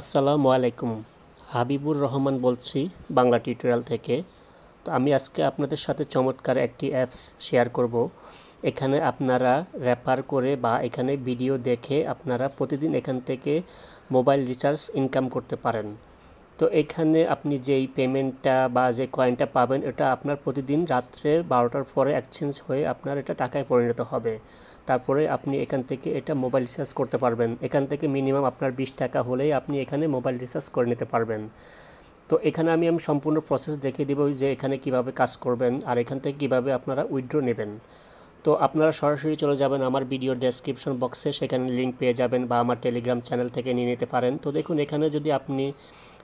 আসসালামু আলাইকুম হাবিবুর রহমান বলছি বাংলা টিউটোরিয়াল থেকে তো আমি আজকে আপনাদের সাথে চমৎকার একটি অ্যাপস শেয়ার করব এখানে আপনারা র্যাপার করে বা এখানে ভিডিও দেখে আপনারা প্রতিদিন এখান থেকে মোবাইল রিচার্জ ইনকাম করতে পারেন তো এখানে আপনি যেই পেমেন্টটা বা যে কয়েনটা পাবেন এটা আপনার প্রতিদিন রাত্রে বারোটার পরে এক্সচেঞ্জ হয়ে আপনার এটা টাকায় পরিণত হবে তারপরে আপনি এখান থেকে এটা মোবাইল রিচার্জ করতে পারবেন এখান থেকে মিনিমাম আপনার বিশ টাকা হলেই আপনি এখানে মোবাইল রিচার্জ করে নিতে পারবেন তো এখানে আমি আমি সম্পূর্ণ প্রসেস দেখিয়ে দেবো যে এখানে কিভাবে কাজ করবেন আর এখান থেকে কিভাবে আপনারা উইথড্র নেবেন তো আপনারা সরাসরি চলে যাবেন আমার ভিডিও ডেসক্রিপশন বক্সে সেখানে লিঙ্ক পেয়ে যাবেন বা আমার টেলিগ্রাম চ্যানেল থেকে নিয়ে নিতে পারেন তো দেখুন এখানে যদি আপনি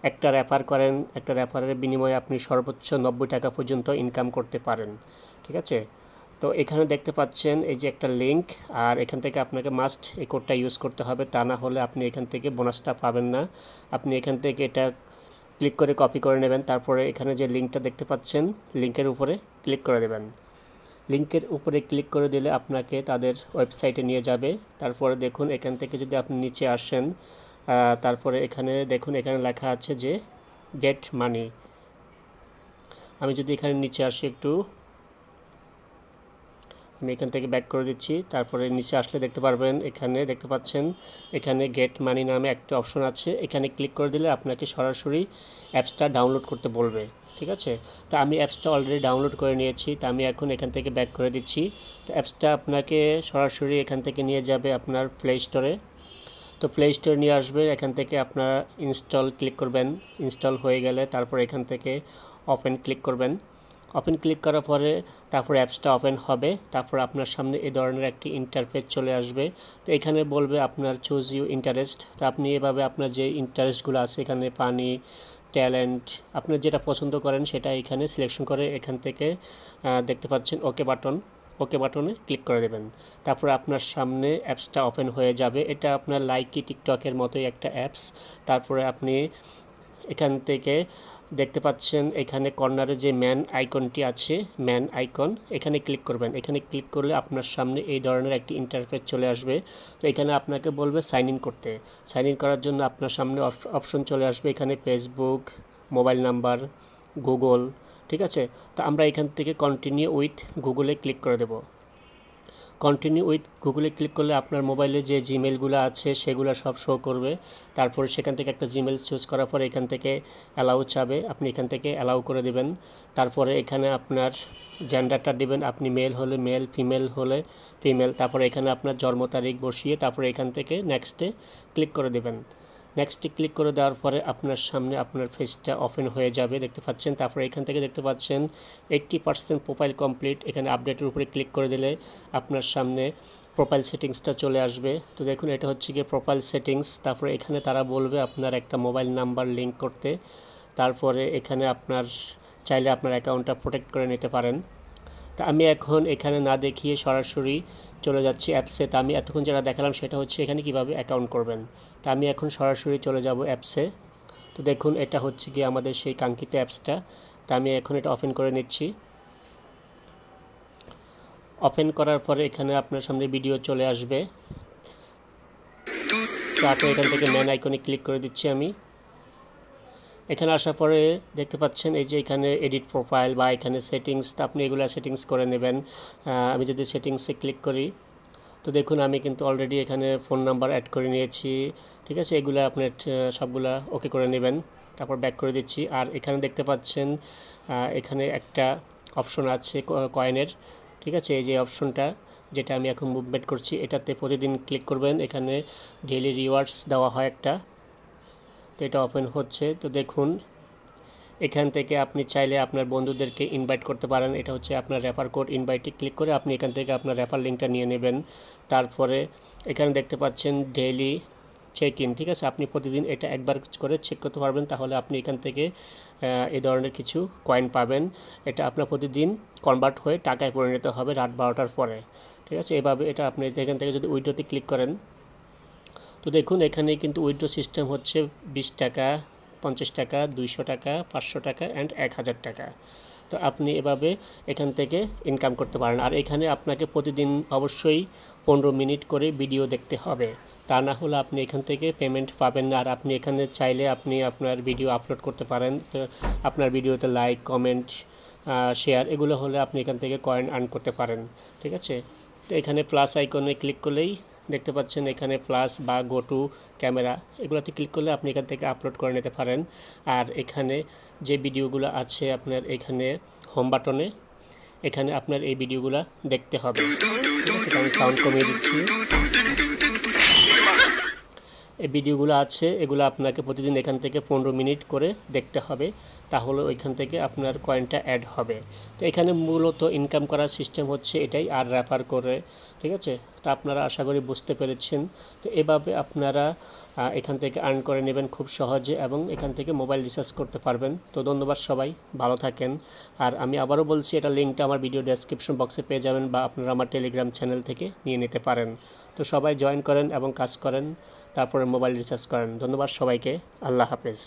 একটা রেফার করেন একটা রেফারের বিনিময়ে আপনি সর্বোচ্চ নব্বই টাকা পর্যন্ত ইনকাম করতে পারেন ঠিক আছে তো এখানে দেখতে পাচ্ছেন এই যে একটা লিঙ্ক আর এখান থেকে আপনাকে মাস্ট এই কোডটা ইউজ করতে হবে তা না হলে আপনি এখান থেকে বোনাসটা পাবেন না আপনি এখান থেকে এটা ক্লিক করে কপি করে নেবেন তারপরে এখানে যে লিঙ্কটা দেখতে পাচ্ছেন লিঙ্কের উপরে ক্লিক করে দেবেন লিঙ্কের উপরে ক্লিক করে দিলে আপনাকে তাদের ওয়েবসাইটে নিয়ে যাবে তারপরে দেখুন এখান থেকে যদি আপনি নিচে আসেন তারপরে এখানে দেখুন এখানে লেখা আছে যে গেট মানি আমি যদি এখানে নিচে আসি একটু আমি এখান থেকে ব্যাক করে দিচ্ছি তারপরে নিচে আসলে দেখতে পারবেন এখানে দেখতে পাচ্ছেন এখানে গেট মানি নামে একটা অপশন আছে এখানে ক্লিক করে দিলে আপনাকে সরাসরি অ্যাপসটা ডাউনলোড করতে বলবে ঠিক আছে তা আমি অ্যাপসটা অলরেডি ডাউনলোড করে নিয়েছি তা আমি এখন এখান থেকে ব্যাক করে দিচ্ছি তো অ্যাপসটা আপনাকে সরাসরি এখান থেকে নিয়ে যাবে আপনার প্লে স্টোরে তো প্লে স্টোর নিয়ে আসবে এখান থেকে আপনারা ইনস্টল ক্লিক করবেন ইনস্টল হয়ে গেলে তারপর এখান থেকে ওপেন ক্লিক করবেন ওপেন ক্লিক করার পরে তারপর অ্যাপসটা ওপেন হবে তারপর আপনার সামনে এই ধরনের একটি ইন্টারফেস চলে আসবে তো এখানে বলবে আপনার চুজ ইউ ইন্টারেস্ট তো আপনি এভাবে আপনার যে ইন্টারেস্টগুলো আছে এখানে পানি ট্যালেন্ট আপনি যেটা পছন্দ করেন সেটা এখানে সিলেকশন করে এখান থেকে দেখতে পাচ্ছেন ওকে বাটন ওকে বাটনে ক্লিক করে দেবেন তারপর আপনার সামনে অ্যাপসটা ওপেন হয়ে যাবে এটা আপনার লাইকি টিকটকের মতোই একটা অ্যাপস তারপরে আপনি এখান থেকে দেখতে পাচ্ছেন এখানে কর্নারে যে ম্যান আইকনটি আছে ম্যান আইকন এখানে ক্লিক করবেন এখানে ক্লিক করলে আপনার সামনে এই ধরনের একটি ইন্টারফেস চলে আসবে তো এখানে আপনাকে বলবে সাইন ইন করতে সাইন ইন করার জন্য আপনার সামনে অপশন চলে আসবে এখানে ফেসবুক মোবাইল নাম্বার গুগল ঠিক আছে তো আমরা এখান থেকে কন্টিনিউ উইথ গুগলে ক্লিক করে দেব কন্টিনিউ উইথ গুগলে ক্লিক করলে আপনার মোবাইলে যে জিমেলগুলো আছে সেগুলো সব শো করবে তারপর সেখান থেকে একটা জিমেল চুজ করার পর এখান থেকে অ্যালাউ চাবে আপনি এখান থেকে অ্যালাউ করে দেবেন তারপরে এখানে আপনার জেন্ডারটা দেবেন আপনি মেল হলে মেল ফিমেল হলে ফিমেল তারপরে এখানে আপনার জন্ম তারিখ বসিয়ে তারপরে এখান থেকে নেক্সটে ক্লিক করে দেবেন নেক্সটে ক্লিক করে দেওয়ার পরে আপনার সামনে আপনার ফেসটা ওপেন হয়ে যাবে দেখতে পাচ্ছেন তারপরে এখান থেকে দেখতে পাচ্ছেন এইট্টি পার্সেন্ট প্রোফাইল কমপ্লিট এখানে আপডেটের উপরে ক্লিক করে দিলে আপনার সামনে প্রোফাইল সেটিংসটা চলে আসবে তো দেখুন এটা হচ্ছে গিয়ে প্রোফাইল সেটিংস তারপরে এখানে তারা বলবে আপনার একটা মোবাইল নাম্বার লিঙ্ক করতে তারপরে এখানে আপনার চাইলে আপনার অ্যাকাউন্টটা প্রোটেক্ট করে নিতে পারেন তা আমি এখন এখানে না দেখিয়ে সরাসরি চলে যাচ্ছি অ্যাপসে তা আমি এতক্ষণ যারা দেখালাম সেটা হচ্ছে এখানে কিভাবে অ্যাকাউন্ট করবেন তা আমি এখন সরাসরি চলে যাব অ্যাপসে তো দেখুন এটা হচ্ছে গিয়ে আমাদের সেই কাঙ্ক্ষিত অ্যাপসটা তা আমি এখন এটা ওপেন করে নিচ্ছি ওপেন করার পরে এখানে আপনার সামনে ভিডিও চলে আসবে তারপর এখান থেকে ম্যান আইকনে ক্লিক করে দিচ্ছি আমি এখানে আসার পরে দেখতে পাচ্ছেন এই যে এখানে এডিট প্রোফাইল বা এখানে সেটিংস আপনি এগুলো সেটিংস করে নেবেন আমি যদি সেটিংসে ক্লিক করি তো দেখুন আমি কিন্তু অলরেডি এখানে ফোন নাম্বার অ্যাড করে নিয়েছি ঠিক আছে এগুলো আপনি সবগুলা ওকে করে নেবেন তারপর ব্যাক করে দিচ্ছি আর এখানে দেখতে পাচ্ছেন এখানে একটা অপশন আছে কয়েনের ঠিক আছে এই যে অপশনটা যেটা আমি এখন মুভমেন্ট করছি এটাতে প্রতিদিন ক্লিক করবেন এখানে ডেইলি রিওয়ার্ডস দেওয়া হয় একটা তো এটা ওপেন হচ্ছে তো দেখুন এখান থেকে আপনি চাইলে আপনার বন্ধুদেরকে ইনভাইট করতে পারেন এটা হচ্ছে আপনার রেফার কোড ইনভাইটে ক্লিক করে আপনি এখান থেকে আপনার রেফার লিঙ্কটা নিয়ে নেবেন তারপরে এখানে দেখতে পাচ্ছেন ডেইলি চেক ইন ঠিক আছে আপনি প্রতিদিন এটা একবার করে চেক করতে পারবেন তাহলে আপনি এখান থেকে এই ধরনের কিছু কয়েন পাবেন এটা আপনার প্রতিদিন কনভার্ট হয়ে টাকায় পরিণত হবে রাত বারোটার পরে ঠিক আছে এভাবে এটা আপনি এখান থেকে যদি উইডোতে ক্লিক করেন তো দেখুন এখানে কিন্তু উইড্রো সিস্টেম হচ্ছে বিশ টাকা পঞ্চাশ টাকা দুইশো টাকা পাঁচশো টাকা অ্যান্ড এক হাজার টাকা তো আপনি এভাবে এখান থেকে ইনকাম করতে পারেন আর এখানে আপনাকে প্রতিদিন অবশ্যই পনেরো মিনিট করে ভিডিও দেখতে হবে তা না হলে আপনি এখান থেকে পেমেন্ট পাবেন না আর আপনি এখানে চাইলে আপনি আপনার ভিডিও আপলোড করতে পারেন তো আপনার ভিডিওতে লাইক কমেন্ট শেয়ার এগুলো হলে আপনি এখান থেকে কয়েন আর্ন করতে পারেন ঠিক আছে তো এখানে প্লাস আইকনে ক্লিক করলেই দেখতে পাচ্ছেন এখানে প্লাস বা গো টু ক্যামেরা এগুলোতে ক্লিক করলে আপনি এখান থেকে আপলোড করে নিতে পারেন আর এখানে যে ভিডিওগুলো আছে আপনার এখানে হোম বাটনে এখানে আপনার এই ভিডিওগুলো দেখতে হবে আমি সাউন্ড কমিয়ে দিচ্ছি এই ভিডিওগুলো আছে এগুলো আপনাকে প্রতিদিন এখান থেকে পনেরো মিনিট করে দেখতে হবে তাহলে ওইখান থেকে আপনার কয়েনটা অ্যাড হবে তো এখানে মূলত ইনকাম করার সিস্টেম হচ্ছে এটাই আর রেফার করে ঠিক আছে তা আপনারা আশা করি বুঝতে পেরেছেন তো এভাবে আপনারা এখান থেকে আর্ন করে নেবেন খুব সহজে এবং এখান থেকে মোবাইল রিচার্জ করতে পারবেন তো ধন্যবাদ সবাই ভালো থাকেন আর আমি আবারও বলছি এটা লিঙ্কটা আমার ভিডিও ডেসক্রিপশন বক্সে পেয়ে যাবেন বা আপনারা আমার টেলিগ্রাম চ্যানেল থেকে নিয়ে নিতে পারেন তো সবাই জয়েন করেন এবং কাজ করেন তারপরে মোবাইল রিচার্জ করেন ধন্যবাদ সবাইকে আল্লাহ হাফেজ